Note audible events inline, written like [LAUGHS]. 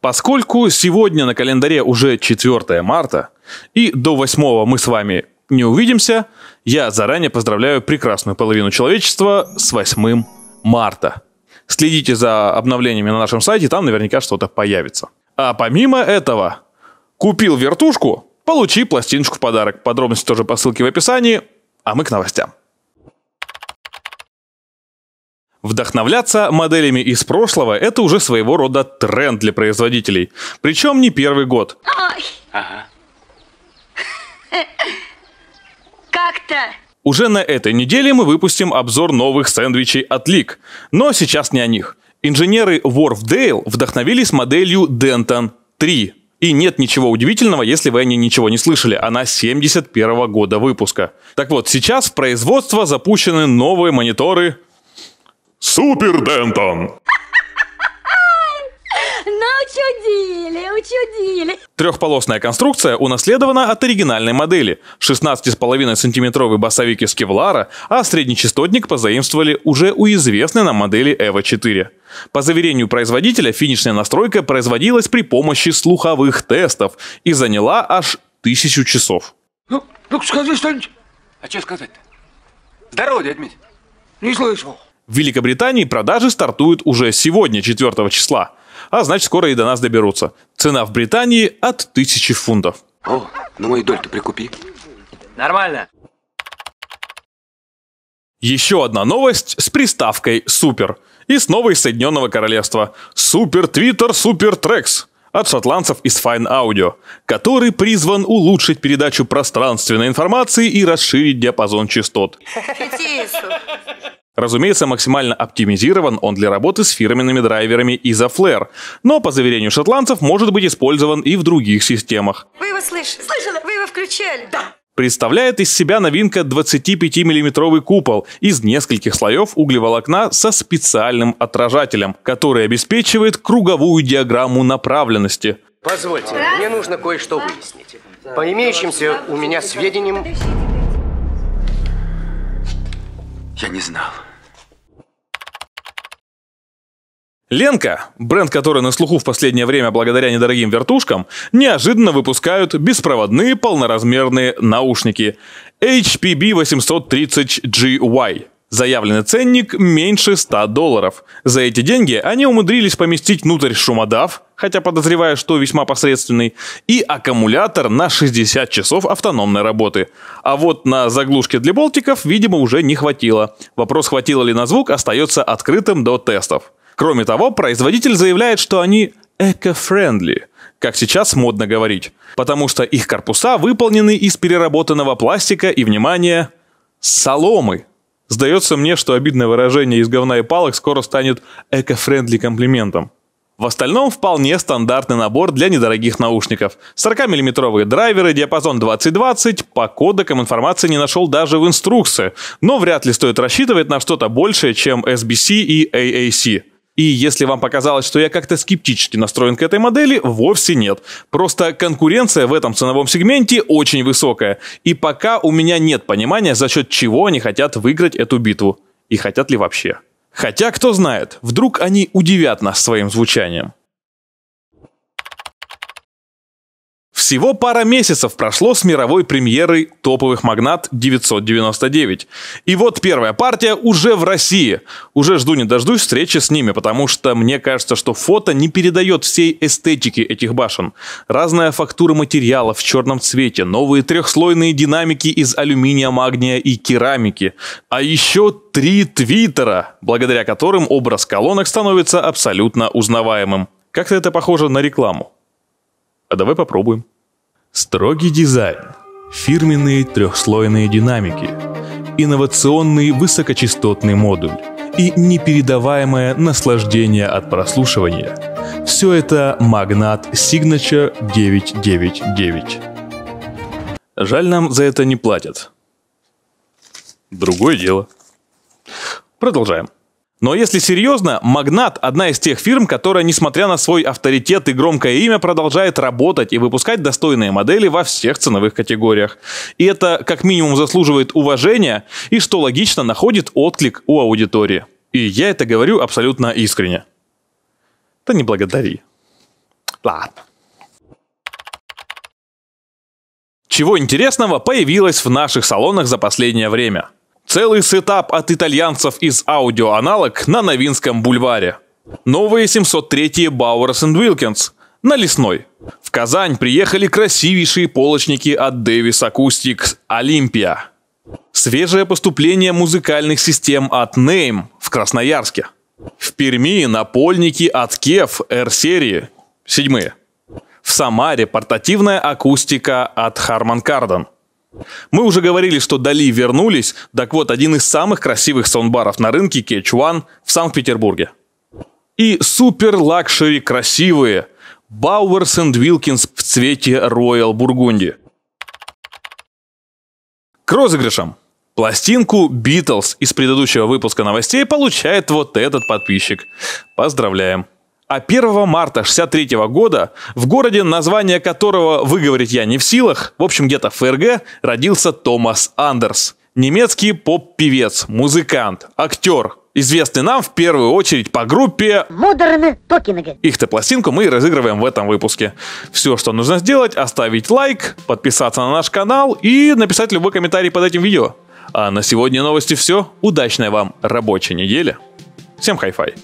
Поскольку сегодня на календаре уже 4 марта, и до 8 мы с вами не увидимся, я заранее поздравляю прекрасную половину человечества с 8 марта. Следите за обновлениями на нашем сайте, там наверняка что-то появится. А помимо этого, купил вертушку, получи пластиночку в подарок. Подробности тоже по ссылке в описании, а мы к новостям. Вдохновляться моделями из прошлого – это уже своего рода тренд для производителей. Причем не первый год. Ой. Ага. [LAUGHS] Как-то уже на этой неделе мы выпустим обзор новых сэндвичей от Лик. Но сейчас не о них. Инженеры Warf Dale вдохновились моделью Denton 3. И нет ничего удивительного, если вы о ней ничего не слышали. Она 71 года выпуска. Так вот, сейчас в производство запущены новые мониторы Супер Дентон! Ну, учудили, учудили. Трехполосная конструкция унаследована от оригинальной модели. 16,5 сантиметровый басовик из кевлара, а среднечастотник позаимствовали уже у известной нам модели Эва 4. По заверению производителя, финишная настройка производилась при помощи слуховых тестов и заняла аж тысячу часов. Ну, ну скажи что-нибудь. А что сказать-то? Здорово, дядь Мить. Не слышал. В Великобритании продажи стартуют уже сегодня, 4 числа. А значит, скоро и до нас доберутся. Цена в Британии от 1000 фунтов. О, ну мою долю-то прикупи. Нормально. Еще одна новость с приставкой «Супер». И снова из Соединенного Королевства. Супер Твиттер Супер Трекс от шотландцев из Fine Audio, который призван улучшить передачу пространственной информации и расширить диапазон частот. Фетису. Разумеется, максимально оптимизирован он для работы с фирменными драйверами Isoflare, но, по заверению шотландцев, может быть использован и в других системах. Вы его слышали? Слышала? Вы его включали? Да представляет из себя новинка 25-миллиметровый купол из нескольких слоев углеволокна со специальным отражателем, который обеспечивает круговую диаграмму направленности. Позвольте, Раз, мне нужно кое-что выяснить. По имеющимся у меня сведениям... Я не знал. Ленка, бренд, который на слуху в последнее время благодаря недорогим вертушкам, неожиданно выпускают беспроводные полноразмерные наушники HPB 830GY. Заявленный ценник меньше 100 долларов. За эти деньги они умудрились поместить внутрь шумодав, хотя подозреваю, что весьма посредственный, и аккумулятор на 60 часов автономной работы. А вот на заглушки для болтиков, видимо, уже не хватило. Вопрос, хватило ли на звук, остается открытым до тестов. Кроме того, производитель заявляет, что они эко-френдли, как сейчас модно говорить, потому что их корпуса выполнены из переработанного пластика и, внимание, соломы. Сдается мне, что обидное выражение из говна и палок скоро станет эко-френдли комплиментом. В остальном вполне стандартный набор для недорогих наушников. 40-миллиметровые драйверы, диапазон 2020, по кодекам информации не нашел даже в инструкции, но вряд ли стоит рассчитывать на что-то большее, чем SBC и AAC. И если вам показалось, что я как-то скептически настроен к этой модели, вовсе нет. Просто конкуренция в этом ценовом сегменте очень высокая. И пока у меня нет понимания, за счет чего они хотят выиграть эту битву. И хотят ли вообще. Хотя, кто знает, вдруг они удивят нас своим звучанием. Всего пара месяцев прошло с мировой премьерой «Топовых магнат 999». И вот первая партия уже в России. Уже жду не дождусь встречи с ними, потому что мне кажется, что фото не передает всей эстетики этих башен. Разная фактура материала в черном цвете, новые трехслойные динамики из алюминия, магния и керамики. А еще три твиттера, благодаря которым образ колонок становится абсолютно узнаваемым. Как-то это похоже на рекламу. А давай попробуем. Строгий дизайн, фирменные трехслойные динамики, инновационный высокочастотный модуль и непередаваемое наслаждение от прослушивания – все это магнат Signature 999. Жаль, нам за это не платят. Другое дело. Продолжаем. Но если серьезно, Магнат – одна из тех фирм, которая, несмотря на свой авторитет и громкое имя, продолжает работать и выпускать достойные модели во всех ценовых категориях. И это как минимум заслуживает уважения и, что логично, находит отклик у аудитории. И я это говорю абсолютно искренне. Да не благодари. Ладно. Чего интересного появилось в наших салонах за последнее время – Целый сетап от итальянцев из аудиоаналог на Новинском бульваре. Новые 703-е Бауэрс Уилкинс на Лесной. В Казань приехали красивейшие полочники от Дэвис Акустикс Олимпия. Свежее поступление музыкальных систем от Name в Красноярске. В Перми напольники от Кев R-серии. Седьмые. В Самаре портативная акустика от Harman Kardon. Мы уже говорили, что Дали вернулись, так вот, один из самых красивых саундбаров на рынке Catch One в Санкт-Петербурге. И супер-лакшери красивые Бауэрс энд Вилкинс в цвете Royal Бургунди. К розыгрышам. Пластинку Beatles из предыдущего выпуска новостей получает вот этот подписчик. Поздравляем! А 1 марта 63 года в городе, название которого выговорить я не в силах, в общем где-то в ФРГ, родился Томас Андерс. Немецкий поп-певец, музыкант, актер, известный нам в первую очередь по группе Modern Talking. Их-то пластинку мы и разыгрываем в этом выпуске. Все, что нужно сделать, оставить лайк, подписаться на наш канал и написать любой комментарий под этим видео. А на сегодня новости все. Удачной вам рабочей недели. Всем хай-фай.